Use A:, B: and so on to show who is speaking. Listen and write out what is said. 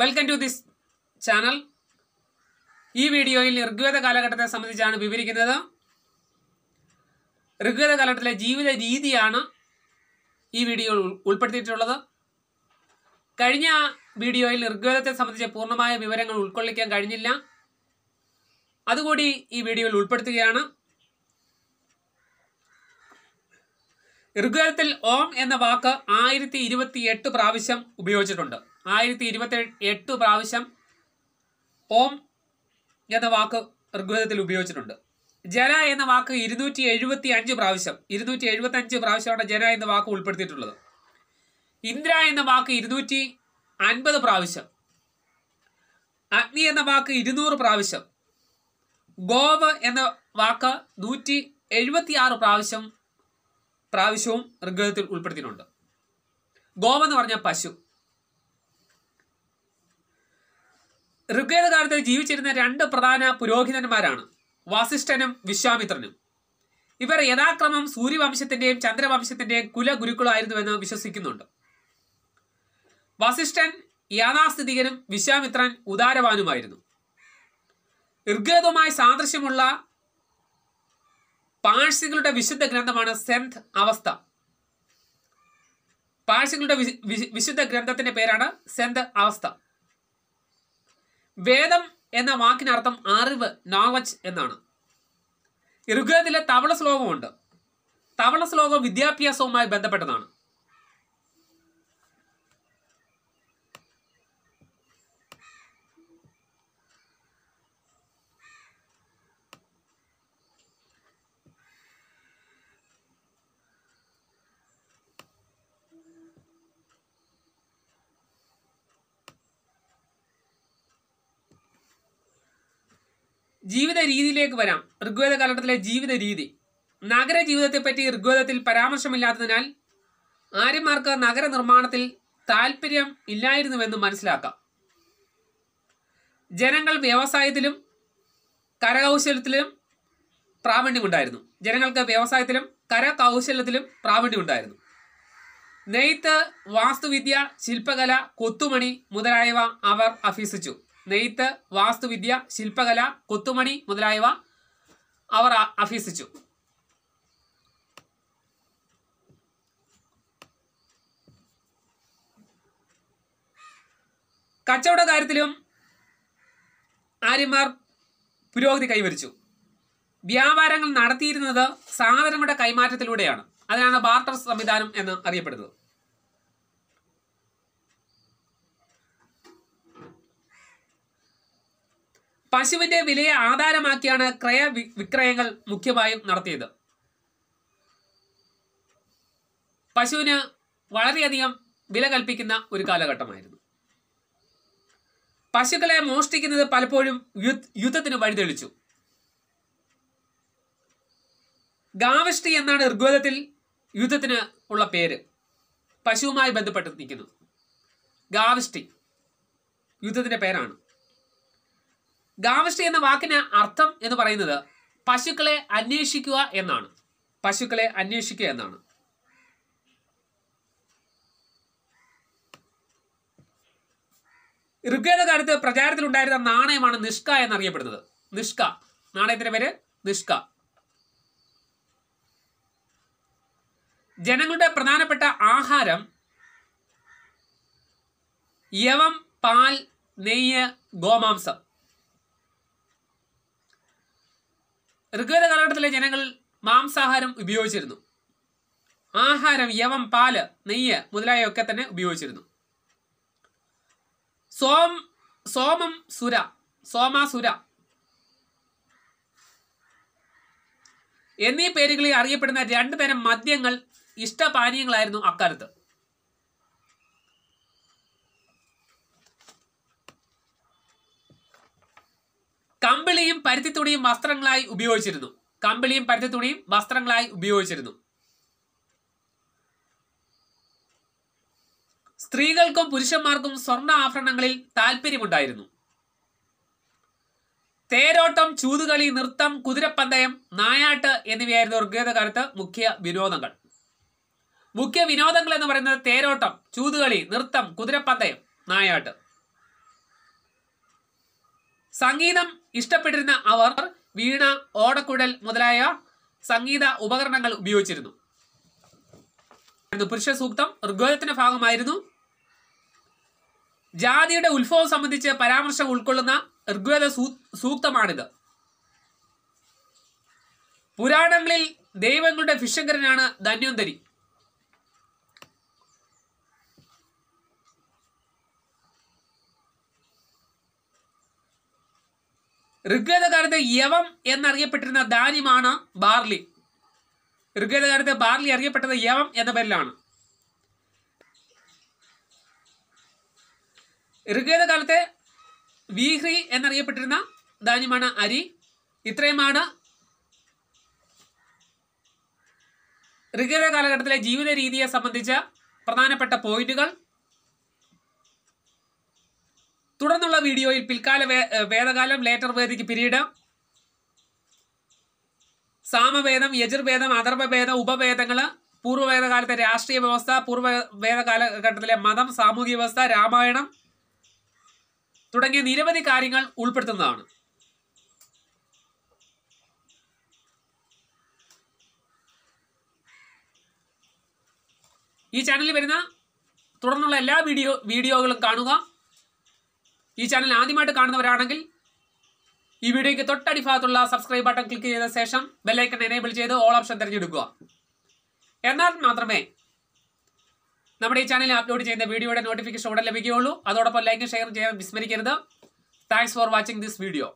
A: welcome to this channel ഈ വീഡിയോയിൽ ഋഗ്വേദ കാലഘട്ടത്തെ സംബന്ധിച്ചാണ് വിവരിക്കുന്നത് ഋഗ്വേദ കാലഘട്ടത്തിലെ ജീവിത രീതിയാണ് ഈ വീഡിയോയിൽ ഉൾപ്പെടുത്തിയിട്ടുള്ളത് കഴിഞ്ഞ വീഡിയോയിൽ ഋഗ്വേദത്തെ സംബന്ധിച്ച പൂർണ്ണമായ വിവരങ്ങൾ ഉൾക്കൊള്ളിക്കാൻ കഴിഞ്ഞില്ല അതുകൂടി ഈ വീഡിയോയിൽ ഉൾപ്പെടുത്തുകയാണ് ഋഗ്വേദത്തിൽ ഓം എന്ന വാക്ക് ആയിരത്തി പ്രാവശ്യം ഉപയോഗിച്ചിട്ടുണ്ട് ആയിരത്തി ഇരുപത്തി എട്ട് പ്രാവശ്യം ഓം എന്ന വാക്ക് ഋഗ്വേദത്തിൽ ഉപയോഗിച്ചിട്ടുണ്ട് ജന എന്ന വാക്ക് ഇരുന്നൂറ്റി എഴുപത്തി അഞ്ച് പ്രാവശ്യം ഇരുന്നൂറ്റി എഴുപത്തി അഞ്ച് പ്രാവശ്യമാണ് ജന എന്ന വാക്ക് ഉൾപ്പെടുത്തിയിട്ടുള്ളത് ഇന്ദ്ര എന്ന വാക്ക് ഇരുന്നൂറ്റി അൻപത് പ്രാവശ്യം അഗ്നി എന്ന വാക്ക് ഇരുന്നൂറ് പ്രാവശ്യം ഗോവ എന്ന വാക്ക് നൂറ്റി എഴുപത്തി ആറ് പ്രാവശ്യം പ്രാവശ്യവും ഋഗ്വേദത്തിൽ ഉൾപ്പെടുത്തിയിട്ടുണ്ട് ഗോവ എന്ന് പറഞ്ഞാൽ പശു ഋഗ്വേദ കാലത്ത് ജീവിച്ചിരുന്ന രണ്ട് പ്രധാന പുരോഹിതന്മാരാണ് വാസിഷ്ഠനും വിശ്വാമിത്രനും ഇവർ യഥാക്രമം സൂര്യവംശത്തിന്റെയും ചന്ദ്രവംശത്തിന്റെയും കുലഗുരുക്കളായിരുന്നുവെന്ന് വിശ്വസിക്കുന്നുണ്ട് വസിഷ്ഠൻ യാഥാസ്ഥിതികനും വിശ്വാമിത്രൻ ഉദാരവാനുമായിരുന്നു ഋഗ്വേദവുമായി സാദൃശ്യമുള്ള പാഴ്സികളുടെ വിശുദ്ധ ഗ്രന്ഥമാണ് സെന്ത് അവസ്ഥ പാഴ്സികളുടെ വിശുദ്ധ ഗ്രന്ഥത്തിന്റെ പേരാണ് സെന്ത് അവസ്ഥ വേദം എന്ന വാക്കിനർത്ഥം അറിവ് നോളജ് എന്നാണ് ഋഗ്വേദത്തിലെ തവള ശ്ലോകമുണ്ട് തവള ശ്ലോകം വിദ്യാഭ്യാസവുമായി ബന്ധപ്പെട്ടതാണ് ജീവിത രീതിയിലേക്ക് വരാം ഋഗ്വേദ കാലഘട്ടത്തിലെ ജീവിത രീതി നഗര ജീവിതത്തെപ്പറ്റി ഋഗ്വേദത്തിൽ പരാമർശമില്ലാത്തതിനാൽ ആര്യന്മാർക്ക് നഗര നിർമ്മാണത്തിൽ താല്പര്യം ഇല്ലായിരുന്നുവെന്ന് മനസ്സിലാക്കാം ജനങ്ങൾ വ്യവസായത്തിലും കരകൗശലത്തിലും പ്രാവീണ്യമുണ്ടായിരുന്നു ജനങ്ങൾക്ക് വ്യവസായത്തിലും കരകൗശലത്തിലും പ്രാവീണ്യമുണ്ടായിരുന്നു നെയ്ത്ത് വാസ്തുവിദ്യ ശില്പകല കൊത്തുമണി മുതലായവ അവർ അഭ്യസിച്ചു നെയ്ത്ത് വാസ്തുവിദ്യ ശില്പകല കൊത്തുമണി മുതലായവ അവർ അഭ്യസിച്ചു കച്ചവട കാര്യത്തിലും ആര്യന്മാർ പുരോഗതി കൈവരിച്ചു വ്യാപാരങ്ങൾ നടത്തിയിരുന്നത് സാധനങ്ങളുടെ കൈമാറ്റത്തിലൂടെയാണ് അതിനാണ് ബാർട്ടർ സംവിധാനം എന്ന് അറിയപ്പെടുന്നത് പശുവിന്റെ വിലയെ ആധാരമാക്കിയാണ് ക്രയ വിക്രയങ്ങൾ മുഖ്യമായും നടത്തിയത് പശുവിന് വളരെയധികം വില കൽപ്പിക്കുന്ന ഒരു കാലഘട്ടമായിരുന്നു പശുക്കളെ മോഷ്ടിക്കുന്നത് പലപ്പോഴും യുദ്ധത്തിന് വഴിതെളിച്ചു ഗാവഷ്ടി എന്നാണ് ഋഗ്വേദത്തിൽ യുദ്ധത്തിന് ഉള്ള പേര് പശുവുമായി ബന്ധപ്പെട്ട് നിൽക്കുന്നു ഗാവഷ്ടി യുദ്ധത്തിന്റെ പേരാണ് ഗാമഷ്ടി എന്ന വാക്കിന് അർത്ഥം എന്ന് പറയുന്നത് പശുക്കളെ അന്വേഷിക്കുക എന്നാണ് പശുക്കളെ അന്വേഷിക്കുക എന്നാണ് ഋഗ്വേദ കാലത്ത് പ്രചാരത്തിലുണ്ടായിരുന്ന നാണയമാണ് നിഷ്ക എന്നറിയപ്പെടുന്നത് നിഷ്ക നാണയത്തിന്റെ പേര് നിഷ്ക ജനങ്ങളുടെ പ്രധാനപ്പെട്ട ആഹാരം യവം പാൽ നെയ്യ് ഗോമാംസം ഋഗ്വേദ കാലഘട്ടത്തിലെ ജനങ്ങൾ മാംസാഹാരം ഉപയോഗിച്ചിരുന്നു ആഹാരം യവം പാല് നെയ്യ് മുതലായൊക്കെ തന്നെ ഉപയോഗിച്ചിരുന്നു സോം സോമം സുര സോമാസുര എന്നീ പേരുകളിൽ അറിയപ്പെടുന്ന രണ്ടു തരം മദ്യങ്ങൾ ഇഷ്ടപാനീയങ്ങളായിരുന്നു അക്കാലത്ത് കമ്പിളിയും പരുത്തിത്തുണിയും വസ്ത്രങ്ങളായി ഉപയോഗിച്ചിരുന്നു കമ്പിളിയും പരുത്തിത്തുണിയും വസ്ത്രങ്ങളായി ഉപയോഗിച്ചിരുന്നു സ്ത്രീകൾക്കും പുരുഷന്മാർക്കും സ്വർണ്ണ ആഭരണങ്ങളിൽ താല്പര്യമുണ്ടായിരുന്നു തേരോട്ടം ചൂതുകളി നൃത്തം കുതിരപ്പന്തയം നായാട്ട് എന്നിവയായിരുന്നു ഋഗ്വേദകാലത്ത് മുഖ്യ വിനോദങ്ങൾ മുഖ്യ വിനോദങ്ങൾ എന്ന് പറയുന്നത് തേരോട്ടം ചൂതുകളി നൃത്തം കുതിരപ്പന്തയം നായാട്ട് സംഗീതം ഇഷ്ടപ്പെട്ടിരുന്ന അവർ വീണ ഓടക്കുഴൽ മുതലായ സംഗീത ഉപകരണങ്ങൾ ഉപയോഗിച്ചിരുന്നു പുരുഷ സൂക്തം ഋഗ്വേദത്തിന്റെ ഭാഗമായിരുന്നു ജാതിയുടെ ഉത്ഭവം സംബന്ധിച്ച് പരാമർശം ഉൾക്കൊള്ളുന്ന ഋഗ്വേദ സൂക്തമാണിത് പുരാണങ്ങളിൽ ദൈവങ്ങളുടെ ഭിഷങ്കരനാണ് ധന്യന്തരി ഋഗ്വേദകാലത്തെ യവം എന്നറിയപ്പെട്ടിരുന്ന ധാന്യമാണ് ബാർലി ഋഗ്വേദകാലത്തെ ബാർലി അറിയപ്പെട്ടത് യവം എന്ന പേരിലാണ് ഋഗ്വേദകാലത്തെ വീഹ്രി എന്നറിയപ്പെട്ടിരുന്ന ധാന്യമാണ് അരി ഇത്രയുമാണ് ഋഗ്വേദ കാലഘട്ടത്തിലെ ജീവിത രീതിയെ സംബന്ധിച്ച പ്രധാനപ്പെട്ട പോയിന്റുകൾ തുടർന്നുള്ള വീഡിയോയിൽ പിൽക്കാല വേദകാലം ലേറ്റർ വേദിക്ക് പിരീഡ് സാമവേദം യജുർവേദം അഥർവവേദം ഉപവേദങ്ങൾ പൂർവ്വവേദകാലത്തെ രാഷ്ട്രീയ വ്യവസ്ഥ പൂർവ്വ വേദകാലഘട്ടത്തിലെ മതം സാമൂഹിക വ്യവസ്ഥ രാമായണം തുടങ്ങിയ നിരവധി കാര്യങ്ങൾ ഉൾപ്പെടുത്തുന്നതാണ് ഈ ചാനലിൽ വരുന്ന തുടർന്നുള്ള എല്ലാ വീഡിയോ വീഡിയോകളും കാണുക ഈ ചാനൽ ആദ്യമായിട്ട് കാണുന്നവരാണെങ്കിൽ ഈ വീഡിയോയ്ക്ക് തൊട്ടടിഭാഗത്തുള്ള സബ്സ്ക്രൈബ് ബട്ടൺ ക്ലിക്ക് ചെയ്ത ശേഷം ബെല്ലൈക്കൺ എനേബിൾ ചെയ്ത് ഓൾ ഓപ്ഷൻ തിരഞ്ഞെടുക്കുക എന്നാൽ മാത്രമേ നമ്മുടെ ഈ ചാനലിൽ അപ്ലോഡ് ചെയ്യുന്ന വീഡിയോയുടെ നോട്ടിഫിക്കേഷൻ ഉടൻ ലഭിക്കുകയുള്ളൂ അതോടൊപ്പം ലൈക്കും ഷെയറും ചെയ്യാൻ വിസ്മരിക്കരുത് thanks for watching this video